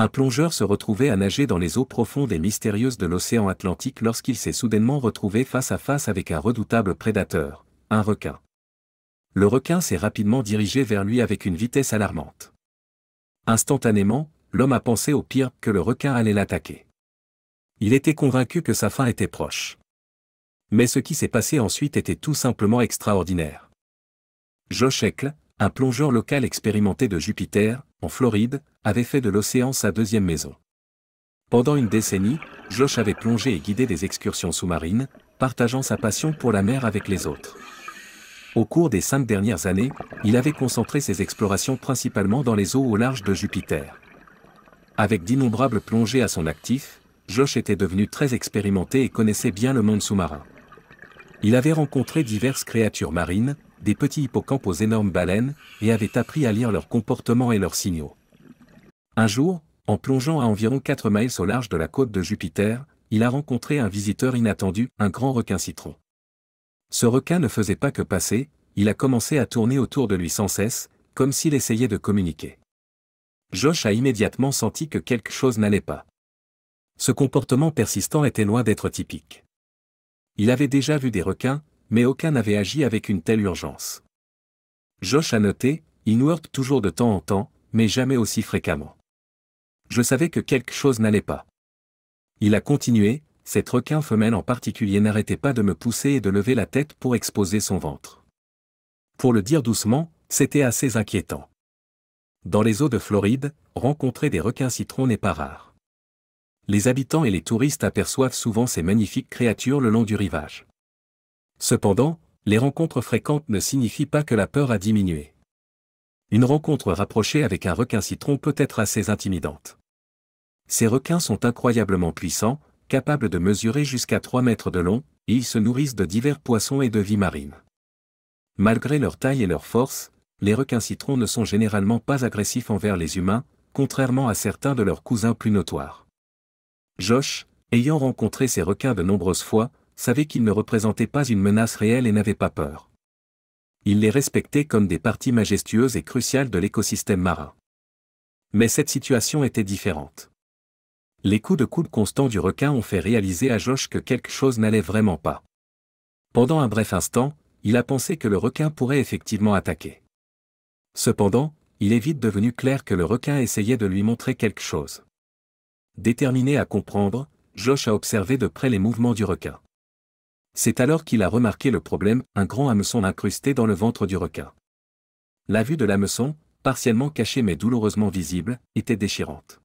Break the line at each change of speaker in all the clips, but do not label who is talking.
Un plongeur se retrouvait à nager dans les eaux profondes et mystérieuses de l'océan Atlantique lorsqu'il s'est soudainement retrouvé face à face avec un redoutable prédateur, un requin. Le requin s'est rapidement dirigé vers lui avec une vitesse alarmante. Instantanément, l'homme a pensé au pire que le requin allait l'attaquer. Il était convaincu que sa fin était proche. Mais ce qui s'est passé ensuite était tout simplement extraordinaire. Josh Eckle, un plongeur local expérimenté de Jupiter, en Floride, avait fait de l'océan sa deuxième maison. Pendant une décennie, Josh avait plongé et guidé des excursions sous-marines, partageant sa passion pour la mer avec les autres. Au cours des cinq dernières années, il avait concentré ses explorations principalement dans les eaux au large de Jupiter. Avec d'innombrables plongées à son actif, Josh était devenu très expérimenté et connaissait bien le monde sous-marin. Il avait rencontré diverses créatures marines, des petits hippocampes aux énormes baleines, et avait appris à lire leurs comportements et leurs signaux. Un jour, en plongeant à environ 4 miles au large de la côte de Jupiter, il a rencontré un visiteur inattendu, un grand requin citron. Ce requin ne faisait pas que passer, il a commencé à tourner autour de lui sans cesse, comme s'il essayait de communiquer. Josh a immédiatement senti que quelque chose n'allait pas. Ce comportement persistant était loin d'être typique. Il avait déjà vu des requins, mais aucun n'avait agi avec une telle urgence. Josh a noté, il nous heurte toujours de temps en temps, mais jamais aussi fréquemment. Je savais que quelque chose n'allait pas. Il a continué, cette requin femelle en particulier n'arrêtait pas de me pousser et de lever la tête pour exposer son ventre. Pour le dire doucement, c'était assez inquiétant. Dans les eaux de Floride, rencontrer des requins citrons n'est pas rare. Les habitants et les touristes aperçoivent souvent ces magnifiques créatures le long du rivage. Cependant, les rencontres fréquentes ne signifient pas que la peur a diminué une rencontre rapprochée avec un requin citron peut être assez intimidante. Ces requins sont incroyablement puissants, capables de mesurer jusqu'à 3 mètres de long, et ils se nourrissent de divers poissons et de vie marine. Malgré leur taille et leur force, les requins citrons ne sont généralement pas agressifs envers les humains, contrairement à certains de leurs cousins plus notoires. Josh, ayant rencontré ces requins de nombreuses fois, savait qu'ils ne représentaient pas une menace réelle et n'avait pas peur il les respectait comme des parties majestueuses et cruciales de l'écosystème marin. Mais cette situation était différente. Les coups de coude constants du requin ont fait réaliser à Josh que quelque chose n'allait vraiment pas. Pendant un bref instant, il a pensé que le requin pourrait effectivement attaquer. Cependant, il est vite devenu clair que le requin essayait de lui montrer quelque chose. Déterminé à comprendre, Josh a observé de près les mouvements du requin. C'est alors qu'il a remarqué le problème, un grand hameçon incrusté dans le ventre du requin. La vue de l'hameçon, partiellement cachée mais douloureusement visible, était déchirante.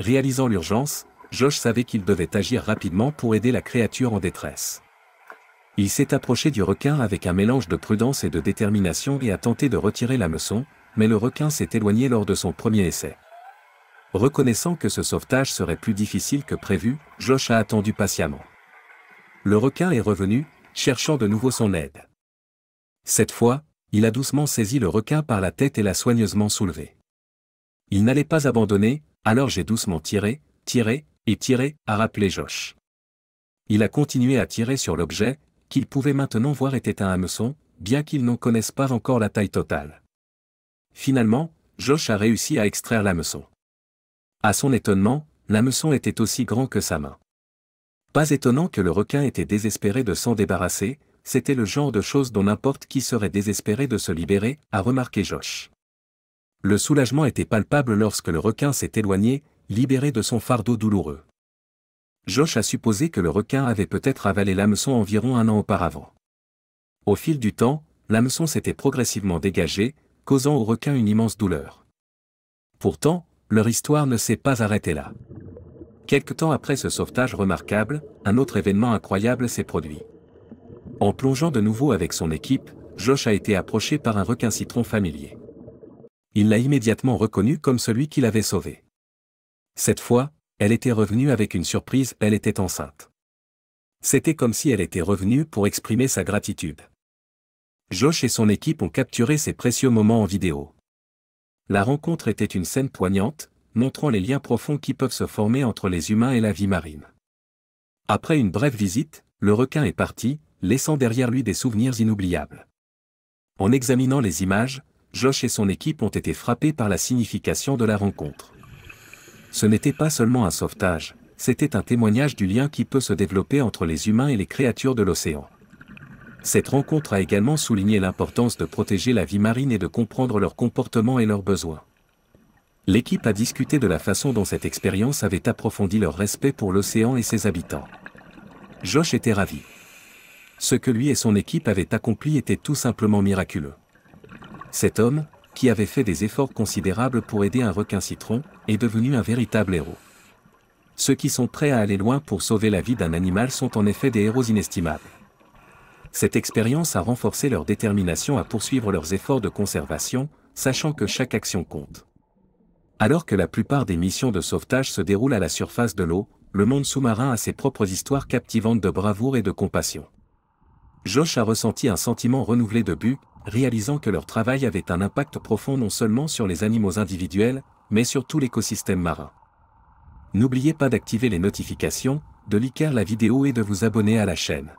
Réalisant l'urgence, Josh savait qu'il devait agir rapidement pour aider la créature en détresse. Il s'est approché du requin avec un mélange de prudence et de détermination et a tenté de retirer l'hameçon, mais le requin s'est éloigné lors de son premier essai. Reconnaissant que ce sauvetage serait plus difficile que prévu, Josh a attendu patiemment le requin est revenu, cherchant de nouveau son aide. Cette fois, il a doucement saisi le requin par la tête et l'a soigneusement soulevé. Il n'allait pas abandonner, alors j'ai doucement tiré, tiré, et tiré, a rappelé Josh. Il a continué à tirer sur l'objet, qu'il pouvait maintenant voir était un hameçon, bien qu'il n'en connaisse pas encore la taille totale. Finalement, Josh a réussi à extraire l'hameçon. À son étonnement, l'hameçon était aussi grand que sa main. Pas étonnant que le requin était désespéré de s'en débarrasser, c'était le genre de chose dont n'importe qui serait désespéré de se libérer, a remarqué Josh. Le soulagement était palpable lorsque le requin s'est éloigné, libéré de son fardeau douloureux. Josh a supposé que le requin avait peut-être avalé l'hameçon environ un an auparavant. Au fil du temps, l'hameçon s'était progressivement dégagé, causant au requin une immense douleur. Pourtant, leur histoire ne s'est pas arrêtée là. Quelque temps après ce sauvetage remarquable, un autre événement incroyable s'est produit. En plongeant de nouveau avec son équipe, Josh a été approché par un requin citron familier. Il l'a immédiatement reconnu comme celui qui l'avait sauvé. Cette fois, elle était revenue avec une surprise, elle était enceinte. C'était comme si elle était revenue pour exprimer sa gratitude. Josh et son équipe ont capturé ces précieux moments en vidéo. La rencontre était une scène poignante, montrant les liens profonds qui peuvent se former entre les humains et la vie marine. Après une brève visite, le requin est parti, laissant derrière lui des souvenirs inoubliables. En examinant les images, Josh et son équipe ont été frappés par la signification de la rencontre. Ce n'était pas seulement un sauvetage, c'était un témoignage du lien qui peut se développer entre les humains et les créatures de l'océan. Cette rencontre a également souligné l'importance de protéger la vie marine et de comprendre leurs comportements et leurs besoins l'équipe a discuté de la façon dont cette expérience avait approfondi leur respect pour l'océan et ses habitants. Josh était ravi. Ce que lui et son équipe avaient accompli était tout simplement miraculeux. Cet homme, qui avait fait des efforts considérables pour aider un requin citron, est devenu un véritable héros. Ceux qui sont prêts à aller loin pour sauver la vie d'un animal sont en effet des héros inestimables. Cette expérience a renforcé leur détermination à poursuivre leurs efforts de conservation, sachant que chaque action compte. Alors que la plupart des missions de sauvetage se déroulent à la surface de l'eau, le monde sous-marin a ses propres histoires captivantes de bravoure et de compassion. Josh a ressenti un sentiment renouvelé de but, réalisant que leur travail avait un impact profond non seulement sur les animaux individuels, mais sur tout l'écosystème marin. N'oubliez pas d'activer les notifications, de liker la vidéo et de vous abonner à la chaîne.